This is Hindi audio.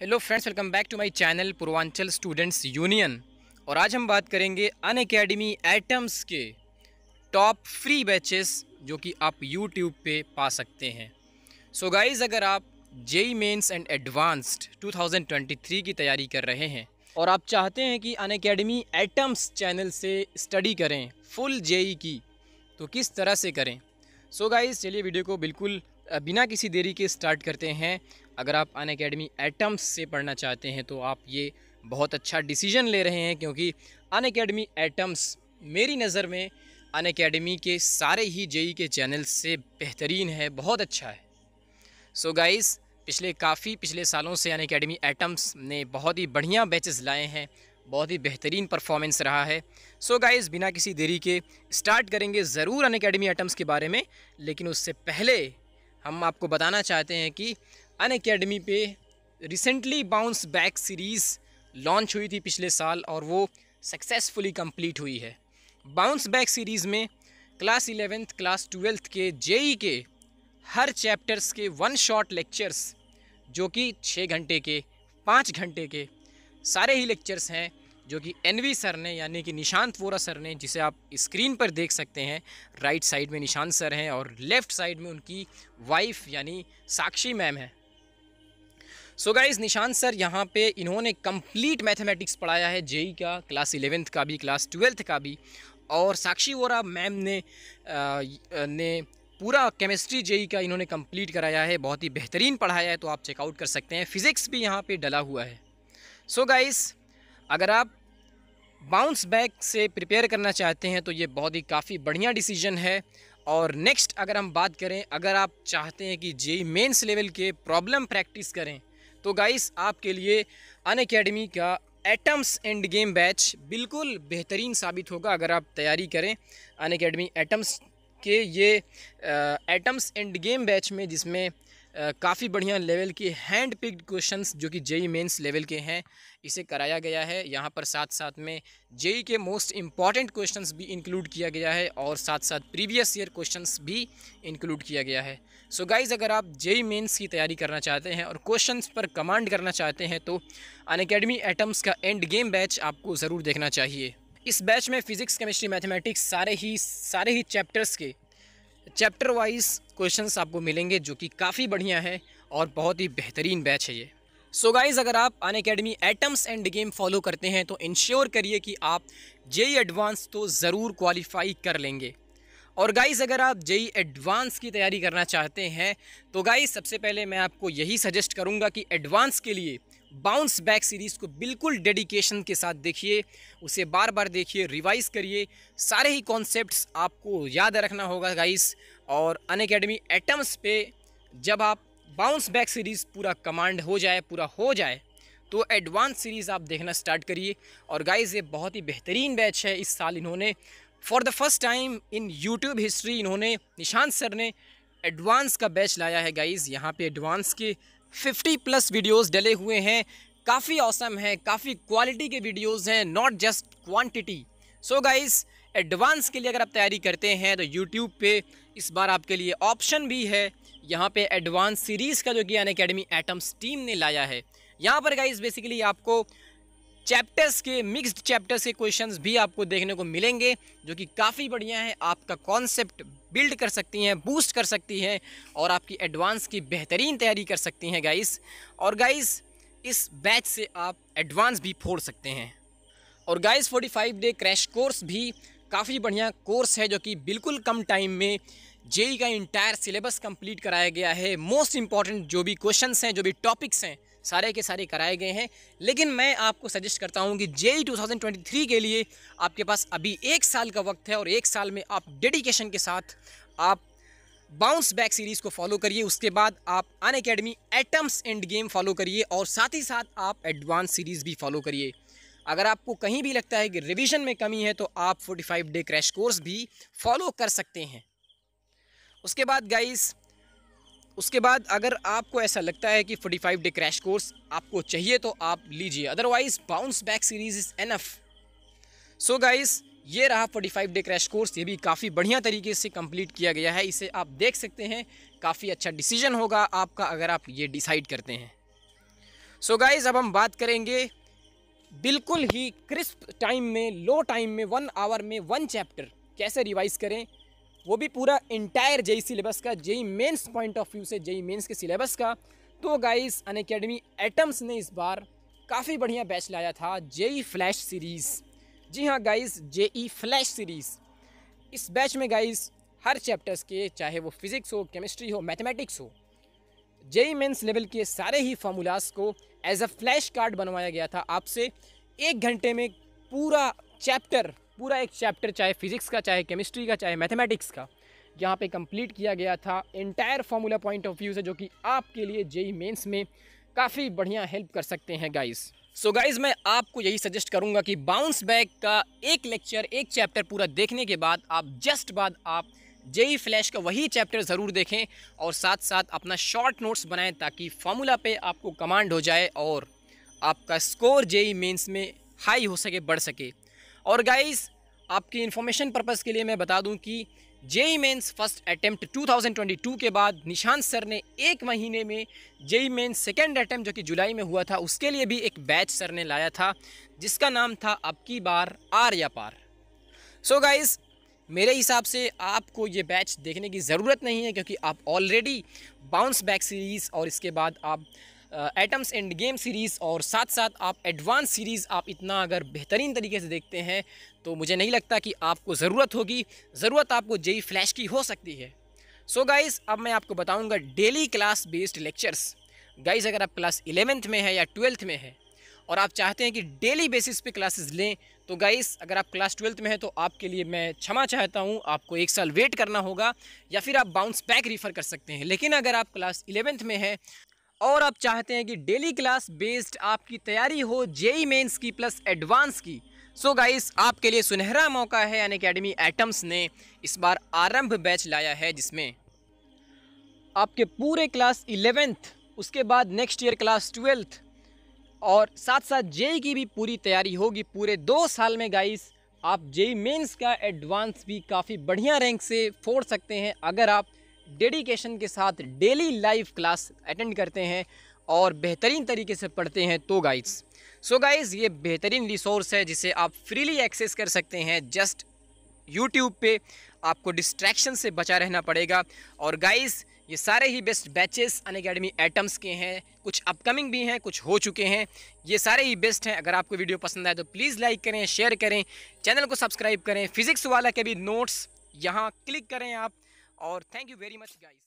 hello friends welcome back to my channel Purvanchal students union और आज हम बात करेंगे अन एकेडमी एटम्स के टॉप फ्री बैचेस जो कि आप यूट्यूब पे पा सकते हैं सो so गाइस अगर आप जेई मेंस एंड एडवांस्ड 2023 की तैयारी कर रहे हैं और आप चाहते हैं कि अन एकेडमी एटम्स चैनल से स्टडी करें फुल जेई e e की तो किस तरह से करें सो so चलिए वीडियो को बिल्कुल बिना किसी देरी के स्टार्ट करते हैं अगर आप अन अकेडमी एटम्स से पढ़ना चाहते हैं तो आप ये बहुत अच्छा डिसीजन ले रहे हैं क्योंकि अन अकेडमी एटम्स मेरी नज़र में अन अकेडमी के सारे ही जेई के चैनल से बेहतरीन है बहुत अच्छा है सो so गाइस पिछले काफ़ी पिछले सालों से अन अकेडमी एटम्स ने बहुत ही बढ़िया बैचेस लाए हैं बहुत ही बेहतरीन परफॉर्मेंस रहा है सो so गाइस बिना किसी देरी के स्टार्ट करेंगे ज़रूर अन अकेडमी एटम्स के बारे में लेकिन उससे पहले हम आपको बताना चाहते हैं कि अन अकेडमी पे recently bounce back series launch हुई थी पिछले साल और वो सक्सेसफुली कंप्लीट हुई है बाउंस बैक सीरीज़ में क्लास इलेवेंथ क्लास ट्वेल्थ के जेई e के हर चैप्टर्स के वन शॉट लेक्चर्स जो कि छः घंटे के पाँच घंटे के सारे ही लेक्चर्स हैं जो कि एनवी सर ने यानी कि निशांत वोरा सर ने जिसे आप स्क्रीन पर देख सकते हैं राइट साइड में निशांत सर हैं और लेफ़्ट साइड में उनकी वाइफ यानी साक्षी मैम है सो गाइज निशान सर यहाँ पे इन्होंने कंप्लीट मैथमेटिक्स पढ़ाया है जेई e का क्लास इलेवेंथ का भी क्लास ट्वेल्थ का भी और साक्षी वोरा मैम ने आ, ने पूरा केमिस्ट्री जेई e का इन्होंने कंप्लीट कराया है बहुत ही बेहतरीन पढ़ाया है तो आप चेकआउट कर सकते हैं फिज़िक्स भी यहाँ पे डला हुआ है सो so गाइस अगर आप बाउंस बैक से प्रिपेयर करना चाहते हैं तो ये बहुत ही काफ़ी बढ़िया डिसीजन है और नेक्स्ट अगर हम बात करें अगर आप चाहते हैं कि जेई मेंस लेवल के प्रॉब्लम प्रैक्टिस करें तो गाइस आपके लिए अन अकेडमी का एटम्स एंड गेम बैच बिल्कुल बेहतरीन साबित होगा अगर आप तैयारी करें अन अकेडमी एटम्स कि ये एटम्स एंड गेम बैच में जिसमें काफ़ी बढ़िया लेवल के हैंड पिक्ड क्वेश्चंस जो कि जेई मेंस लेवल के हैं इसे कराया गया है यहाँ पर साथ साथ में जेई e के मोस्ट इम्पॉर्टेंट क्वेश्चंस भी इंक्लूड किया गया है और साथ साथ प्रीवियस ईयर क्वेश्चंस भी इंक्लूड किया गया है सो so गाइज़ अगर आप जेई मेंस e की तैयारी करना चाहते हैं और क्वेश्चन पर कमांड करना चाहते हैं तो अन एटम्स का एंड गेम बैच आपको ज़रूर देखना चाहिए इस बैच में फ़िज़िक्स केमिस्ट्री मैथमेटिक्स सारे ही सारे ही चैप्टर्स के चैप्टर वाइज क्वेश्चंस आपको मिलेंगे जो कि काफ़ी बढ़िया है और बहुत ही बेहतरीन बैच है ये सो so गाइज़ अगर आप Unacademy atoms end game follow करते हैं तो इंश्योर करिए कि आप जेई एडवांस e तो ज़रूर क्वालिफाई कर लेंगे और गाइज़ अगर आप जेई एडवांस e की तैयारी करना चाहते हैं तो गाइज़ सबसे पहले मैं आपको यही सजेस्ट करूँगा कि एडवांस के लिए बाउंस बैक सीरीज़ को बिल्कुल डेडिकेशन के साथ देखिए उसे बार बार देखिए रिवाइज करिए सारे ही कॉन्सेप्ट्स आपको याद रखना होगा गाइस और अन अकेडमी एटम्स पे जब आप बाउंस बैक सीरीज़ पूरा कमांड हो जाए पूरा हो जाए तो एडवांस सीरीज़ आप देखना स्टार्ट करिए और गाइस ये बहुत ही बेहतरीन बैच है इस साल इन्होंने for the first time in YouTube history इन्होंने निशांत सर ने एडवांस का बैच लाया है गाइज़ यहाँ पे एडवांस के 50 प्लस वीडियोस डले हुए हैं काफ़ी औसम है काफ़ी क्वालिटी के वीडियोस हैं not just quantity so guys advance के लिए अगर आप तैयारी करते हैं तो यूट्यूब पे इस बार आपके लिए ऑप्शन भी है यहाँ पे एडवांस सीरीज़ का जो कि अन अकेडमी एटम्स टीम ने लाया है यहाँ पर गाइस बेसिकली आपको चैप्टर्स के मिक्स्ड चैप्टर्स के क्वेश्चंस भी आपको देखने को मिलेंगे जो कि काफ़ी बढ़िया है आपका कॉन्सेप्ट बिल्ड कर सकती हैं बूस्ट कर सकती हैं और आपकी एडवांस की बेहतरीन तैयारी कर सकती हैं गाइस और गाइस इस बैच से आप एडवांस भी फोड़ सकते हैं और गाइस 45 डे क्रैश कोर्स भी काफ़ी बढ़िया कोर्स है जो कि बिल्कुल कम टाइम में जेई का इंटायर सिलेबस कम्प्लीट कराया गया है मोस्ट इंपॉर्टेंट जो भी क्वेश्चन हैं जो भी टॉपिक्स हैं सारे के सारे कराए गए हैं लेकिन मैं आपको सजेस्ट करता हूँ कि जेई 2023 e e के लिए आपके पास अभी एक साल का वक्त है और एक साल में आप डेडिकेशन के साथ आप बाउंस बैक सीरीज़ को फॉलो करिए उसके बाद आप Unacademy atoms end game follow करिए और साथ ही साथ आप एडवांस सीरीज़ भी फॉलो करिए अगर आपको कहीं भी लगता है कि रिवीजन में कमी है तो आप 45 डे क्रैश कोर्स भी फॉलो कर सकते हैं उसके बाद गाइस उसके बाद अगर आपको ऐसा लगता है कि 45 डे क्रैश कोर्स आपको चाहिए तो आप लीजिए otherwise bounce back series is enough so guys ये रहा 45 डे क्रैश कोर्स ये भी काफ़ी बढ़िया तरीके से कंप्लीट किया गया है इसे आप देख सकते हैं काफ़ी अच्छा डिसीजन होगा आपका अगर आप ये डिसाइड करते हैं सो so गाइज अब हम बात करेंगे बिल्कुल ही क्रिस्प टाइम में लो टाइम में वन आवर में वन चैप्टर कैसे रिवाइज करें वो भी पूरा इंटायर जेई सिलेबस का JEE Mains point of view से जेई मेंस के सिलेबस का तो गाइस अन अकेडमी एटम्स ने इस बार काफ़ी बढ़िया बैच लाया था जेई फ्लैश सीरीज़ जी हाँ गाइस जेई फ्लैश सीरीज़ इस बैच में गाइस हर चैप्टर्स के चाहे वो फिज़िक्स हो केमिस्ट्री हो मैथमेटिक्स हो जेई मेंस लेवल के सारे ही फार्मूलाज को एज अ फ्लैश कार्ड बनवाया गया था आपसे एक घंटे में पूरा चैप्टर पूरा एक चैप्टर चाहे फिज़िक्स का चाहे केमिस्ट्री का चाहे मैथमेटिक्स का यहाँ पे कंप्लीट किया गया था entire formula point of view से जो कि आपके लिए जेई मेंस e में काफ़ी बढ़िया हेल्प कर सकते हैं गाइस सो गाइस गाइज़ मैं आपको यही सजेस्ट करूँगा कि बाउंस बैक का एक लेक्चर एक चैप्टर पूरा देखने के बाद आप जस्ट बाद आप जेई फ्लैश e का वही चैप्टर ज़रूर देखें और साथ साथ अपना शॉर्ट नोट्स बनाएँ ताकि फार्मूला पर आपको कमांड हो जाए और आपका स्कोर जेई मेन्स में हाई हो सके बढ़ सके और गाइस आपकी इन्फॉर्मेशन पर्पज़ के लिए मैं बता दूं कि जेई मेंस फर्स्ट अटेम्प्ट 2022 के बाद निशांत सर ने एक महीने में जेई मेंस सेकेंड अटेम्प्ट जो कि जुलाई में हुआ था उसके लिए भी एक बैच सर ने लाया था जिसका नाम था आपकी बार आर या पार सो so गाइस मेरे हिसाब से आपको ये बैच देखने की ज़रूरत नहीं है क्योंकि आप ऑलरेडी बाउंस बैक सीरीज़ और इसके बाद आप एटम्स एंड गेम सीरीज़ और साथ साथ आप एडवांस सीरीज़ आप इतना अगर बेहतरीन तरीके से देखते हैं तो मुझे नहीं लगता कि आपको ज़रूरत होगी ज़रूरत आपको जेई फ्लैश की हो सकती है सो so गाइज़ अब मैं आपको बताऊँगा daily class based lectures guys अगर आप क्लास इलेवेंथ में है या ट्वेल्थ में है और आप चाहते हैं कि डेली बेसिस पे क्लासेस लें तो गाइस अगर आप क्लास ट्वेल्थ में हैं तो आपके लिए मैं क्षमा चाहता हूँ आपको एक साल वेट करना होगा या फिर आप बाउंस बैक रिफ़र कर सकते हैं लेकिन अगर आप क्लास इलेवेंथ में हैं और आप चाहते हैं कि डेली क्लास बेस्ड आपकी तैयारी हो जेई मेंस की प्लस एडवांस की सो so गाइस आपके लिए सुनहरा मौका है अन अकेडमी एटम्स ने इस बार आरंभ बैच लाया है जिसमें आपके पूरे क्लास इलेवेंथ उसके बाद नेक्स्ट ईयर क्लास ट्वेल्थ और साथ साथ जेई की भी पूरी तैयारी होगी पूरे दो साल में गाइस आप जेई मेंस का एडवांस भी काफ़ी बढ़िया रैंक से फोड़ सकते हैं अगर आप डेडिकेशन के साथ डेली लाइव क्लास अटेंड करते हैं और बेहतरीन तरीके से पढ़ते हैं तो गाइड्स सो गाइज़ ये बेहतरीन रिसोर्स है जिसे आप फ्रीली एक्सेस कर सकते हैं जस्ट यूट्यूब पे आपको डिस्ट्रैक्शन से बचा रहना पड़ेगा और गाइज़ ये सारे ही best batches Unacademy atoms के हैं कुछ अपकमिंग भी हैं कुछ हो चुके हैं ये सारे ही बेस्ट हैं अगर आपको वीडियो पसंद आए तो प्लीज़ लाइक करें शेयर करें चैनल को सब्सक्राइब करें फिज़िक्स वाला के भी नोट्स यहाँ क्लिक करें आप or thank you very much guys